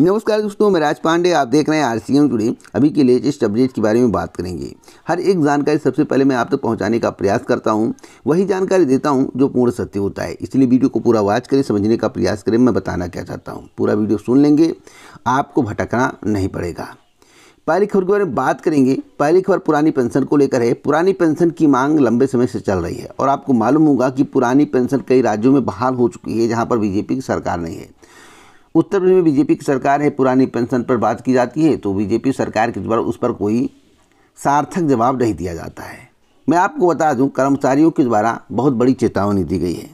नमस्कार दोस्तों मैं राज पांडे आप देख रहे हैं आर सी एम टुडे अभी की लेटेस्ट अपडेट के बारे में बात करेंगे हर एक जानकारी सबसे पहले मैं आप तक तो पहुंचाने का प्रयास करता हूं वही जानकारी देता हूं जो पूर्ण सत्य होता है इसलिए वीडियो को पूरा वॉच करें समझने का प्रयास करें मैं बताना क्या चाहता हूँ पूरा वीडियो सुन लेंगे आपको भटकना नहीं पड़ेगा पहली खबर के बारे में बात करेंगे पहली खबर पुरानी पेंशन को लेकर है पुरानी पेंशन की मांग लंबे समय से चल रही है और आपको मालूम होगा कि पुरानी पेंशन कई राज्यों में बहाल हो चुकी है जहाँ पर बीजेपी की सरकार नहीं है उत्तर प्रदेश में बीजेपी की सरकार है पुरानी पेंशन पर बात की जाती है तो बीजेपी सरकार के द्वारा उस पर कोई सार्थक जवाब नहीं दिया जाता है मैं आपको बता दूं कर्मचारियों के द्वारा बहुत बड़ी चेतावनी दी गई है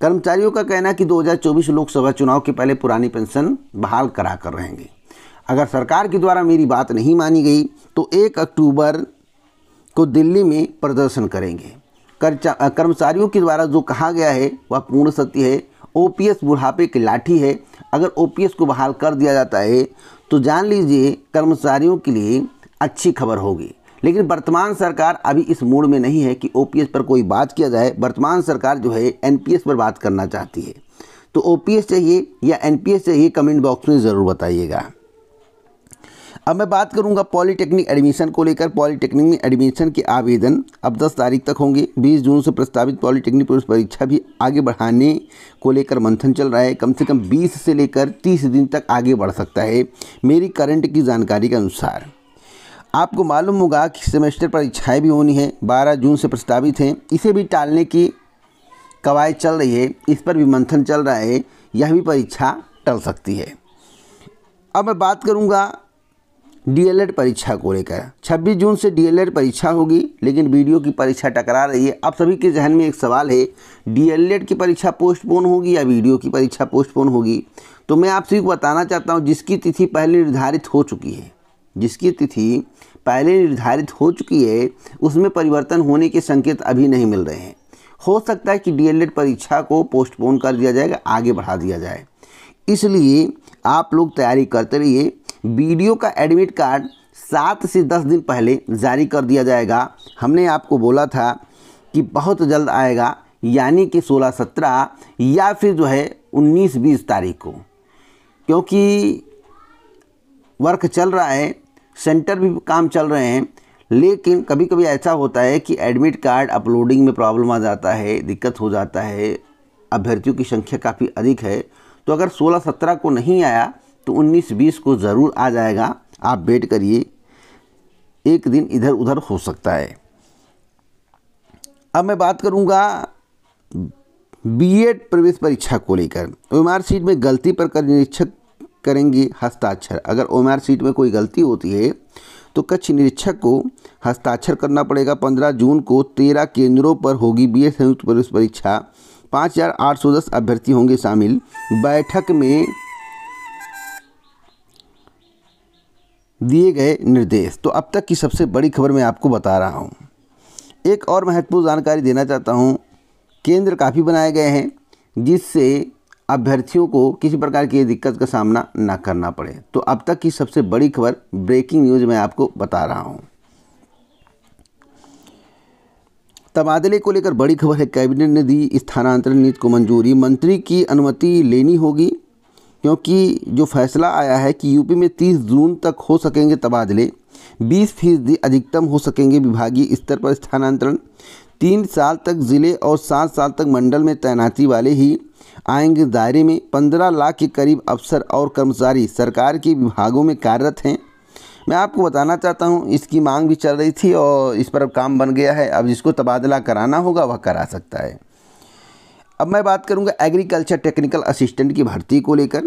कर्मचारियों का कहना है कि 2024 लोकसभा चुनाव के पहले पुरानी पेंशन बहाल करा कर रहेंगे अगर सरकार के द्वारा मेरी बात नहीं मानी गई तो एक अक्टूबर को दिल्ली में प्रदर्शन करेंगे कर्मचारियों के द्वारा जो कहा गया है वह पूर्ण सत्य है ओपीएस बुढ़ापे की लाठी है अगर ओपीएस को बहाल कर दिया जाता है तो जान लीजिए कर्मचारियों के लिए अच्छी खबर होगी लेकिन वर्तमान सरकार अभी इस मूड में नहीं है कि ओपीएस पर कोई बात किया जाए वर्तमान सरकार जो है एनपीएस पर बात करना चाहती है तो ओपीएस चाहिए या एनपीएस चाहिए कमेंट बॉक्स में ज़रूर बताइएगा अब मैं बात करूंगा पॉलीटेक्निक एडमिशन को लेकर पॉलीटेक्निक में एडमिशन के आवेदन अब 10 तारीख तक होंगे 20 जून से प्रस्तावित पॉलीटेक्निक प्रवेश परीक्षा भी आगे बढ़ाने को लेकर मंथन चल रहा है कम से कम 20 से लेकर 30 दिन तक आगे बढ़ सकता है मेरी करंट की जानकारी के अनुसार आपको मालूम होगा कि सेमेस्टर परीक्षाएँ भी होनी है बारह जून से प्रस्तावित हैं इसे भी टालने की कवायद चल रही है इस पर भी मंथन चल रहा है यह भी परीक्षा टल सकती है अब मैं बात करूंगा डीएलएड परीक्षा को लेकर 26 जून से डीएलएड परीक्षा होगी लेकिन वीडियो की परीक्षा टकरा रही है अब सभी के जहन में एक सवाल है डीएलएड की परीक्षा पोस्टपोन होगी या वीडियो की परीक्षा पोस्टपोन होगी तो मैं आप सभी को बताना चाहता हूँ जिसकी तिथि पहले निर्धारित हो चुकी है जिसकी तिथि पहले निर्धारित हो चुकी है उसमें परिवर्तन होने के संकेत अभी नहीं मिल रहे हैं हो सकता है कि डी परीक्षा को पोस्टपोन कर दिया जाएगा आगे बढ़ा दिया जाए इसलिए आप लोग तैयारी करते रहिए वीडियो का एडमिट कार्ड सात से दस दिन पहले जारी कर दिया जाएगा हमने आपको बोला था कि बहुत जल्द आएगा यानी कि सोलह सत्रह या फिर जो है उन्नीस बीस तारीख को क्योंकि वर्क चल रहा है सेंटर भी काम चल रहे हैं लेकिन कभी कभी ऐसा होता है कि एडमिट कार्ड अपलोडिंग में प्रॉब्लम आ जाता है दिक्कत हो जाता है अभ्यर्थियों की संख्या काफ़ी अधिक है तो अगर सोलह सत्रह को नहीं आया तो उन्नीस बीस को ज़रूर आ जाएगा आप वेट करिए एक दिन इधर उधर हो सकता है अब मैं बात करूंगा बीएड प्रवेश परीक्षा को लेकर ओएमआर सीट में गलती पर कर निरीक्षक करेंगे हस्ताक्षर अगर ओएमआर सीट में कोई गलती होती है तो कच्छ निरीक्षक को हस्ताक्षर करना पड़ेगा पंद्रह जून को तेरह केंद्रों पर होगी बी संयुक्त प्रवेश परीक्षा पाँच हज़ार आठ सौ दस अभ्यर्थी होंगे शामिल बैठक में दिए गए निर्देश तो अब तक की सबसे बड़ी खबर मैं आपको बता रहा हूँ एक और महत्वपूर्ण जानकारी देना चाहता हूँ केंद्र काफ़ी बनाए गए हैं जिससे अभ्यर्थियों को किसी प्रकार की दिक्कत का सामना ना करना पड़े तो अब तक की सबसे बड़ी खबर ब्रेकिंग न्यूज़ मैं आपको बता रहा हूँ तबादले को लेकर बड़ी खबर है कैबिनेट ने दी स्थानांतरण नीति को मंजूरी मंत्री की अनुमति लेनी होगी क्योंकि जो फैसला आया है कि यूपी में 30 जून तक हो सकेंगे तबादले 20 फीसदी अधिकतम हो सकेंगे विभागीय स्तर पर स्थानांतरण तीन साल तक ज़िले और सात साल तक मंडल में तैनाती वाले ही आएंगे दायरे में पंद्रह लाख के करीब अफसर और कर्मचारी सरकार के विभागों में कार्यरत हैं मैं आपको बताना चाहता हूं इसकी मांग भी चल रही थी और इस पर अब काम बन गया है अब जिसको तबादला कराना होगा वह करा सकता है अब मैं बात करूंगा एग्रीकल्चर टेक्निकल असिस्टेंट की भर्ती को लेकर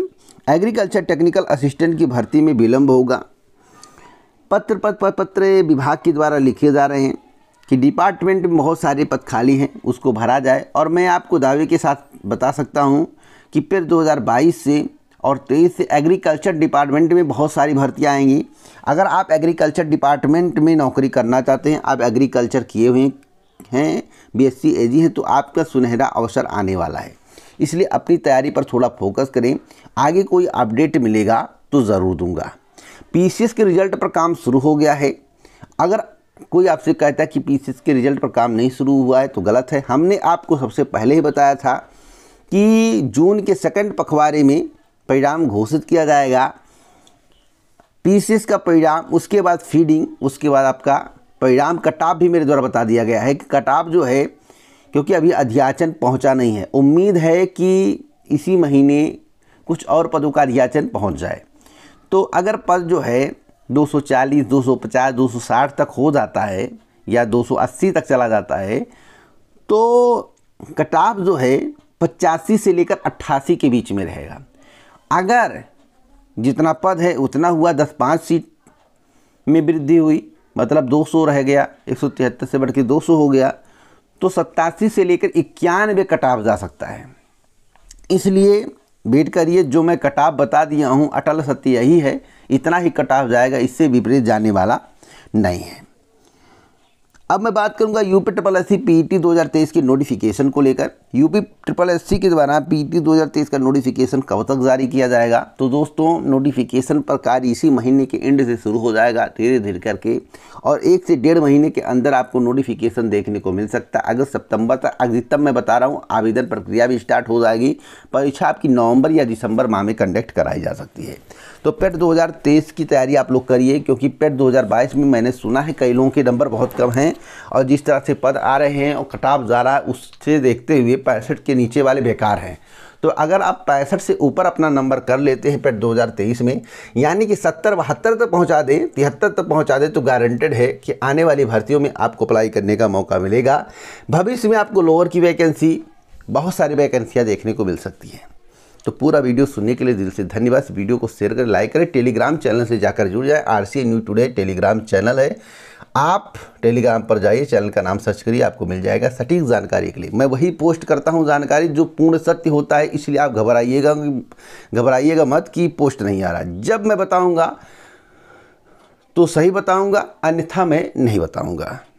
एग्रीकल्चर टेक्निकल असिस्टेंट की भर्ती में विलम्ब होगा पत्र पत्र पत्र, पत्र विभाग के द्वारा लिखे जा रहे हैं कि डिपार्टमेंट में बहुत सारे पद खाली हैं उसको भरा जाए और मैं आपको दावे के साथ बता सकता हूँ कि फिर दो से और तेईस से एग्रीकल्चर डिपार्टमेंट में बहुत सारी भर्तियाँ आएंगी अगर आप एग्रीकल्चर डिपार्टमेंट में नौकरी करना चाहते हैं आप एग्रीकल्चर किए हुए हैं हैं बीएससी एजी हैं तो आपका सुनहरा अवसर आने वाला है इसलिए अपनी तैयारी पर थोड़ा फोकस करें आगे कोई अपडेट मिलेगा तो ज़रूर दूंगा पीसीएस के रिजल्ट पर काम शुरू हो गया है अगर कोई आपसे कहता है कि पी के रिजल्ट पर काम नहीं शुरू हुआ है तो गलत है हमने आपको सबसे पहले ही बताया था कि जून के सेकंड पखवाड़े में परिणाम घोषित किया जाएगा पीसीएस का परिणाम उसके बाद फीडिंग उसके बाद आपका परिणाम कटाप भी मेरे द्वारा बता दिया गया है कि कटाव जो है क्योंकि अभी अध्याचन पहुंचा नहीं है उम्मीद है कि इसी महीने कुछ और पदों का अध्याचन पहुंच जाए तो अगर पद जो है 240, 250, 260 तक हो जाता है या 280 तक चला जाता है तो कटाव जो है पचासी से लेकर अट्ठासी के बीच में रहेगा अगर जितना पद है उतना हुआ दस पाँच सीट में वृद्धि हुई मतलब 200 रह गया एक से बढ़ के 200 हो गया तो सत्तासी से लेकर इक्यानवे कटाव जा सकता है इसलिए वेट करिए जो मैं कटाव बता दिया हूँ अटल सत्य यही है इतना ही कटाव जाएगा इससे विपरीत जाने वाला नहीं है अब मैं बात करूंगा UP triple S C P T दो की नोटिफिकेशन को लेकर यूपी ट्रिपल एस सी के द्वारा पी टी दो का नोटिफिकेशन कब तक जारी किया जाएगा तो दोस्तों नोटिफिकेशन पर कार्य इसी महीने के एंड से शुरू हो जाएगा धीरे धीरे करके और एक से डेढ़ महीने के अंदर आपको नोटिफिकेशन देखने को मिल सकता है अगस्त सितंबर तक अधिकतम मैं बता रहा हूँ आवेदन प्रक्रिया भी स्टार्ट हो जाएगी परीक्षा आपकी नवंबर या दिसंबर माह में कंडक्ट कराई जा सकती है तो पेट e 2023 की तैयारी आप लोग करिए क्योंकि पेट 2022 e में मैंने सुना है कई लोगों के नंबर बहुत कम हैं और जिस तरह से पद आ रहे हैं और कटाव जा रहा है उससे देखते हुए पैंसठ के नीचे वाले बेकार हैं तो अगर आप पैंसठ से ऊपर अपना नंबर कर लेते हैं पेट 2023 में यानी कि सत्तर बहत्तर तक पहुंचा दें तिहत्तर तक पहुंचा दें तो गारंटेड है कि आने वाली भर्तियों में आपको अप्लाई करने का मौका मिलेगा भविष्य में आपको लोअर की वैकेंसी बहुत सारी वैकेंसियाँ देखने को मिल सकती हैं तो पूरा वीडियो सुनने के लिए दिल से धन्यवाद वीडियो को शेयर करें लाइक करें टेलीग्राम चैनल से जाकर जुड़ जाए R C news today Telegram channel है आप टेलीग्राम पर जाइए चैनल का नाम सर्च करिए आपको मिल जाएगा सटीक जानकारी के लिए मैं वही पोस्ट करता हूँ जानकारी जो पूर्ण सत्य होता है इसलिए आप घबराइएगा घबराइएगा मत कि पोस्ट नहीं आ रहा जब मैं बताऊँगा तो सही बताऊँगा अन्यथा मैं नहीं बताऊँगा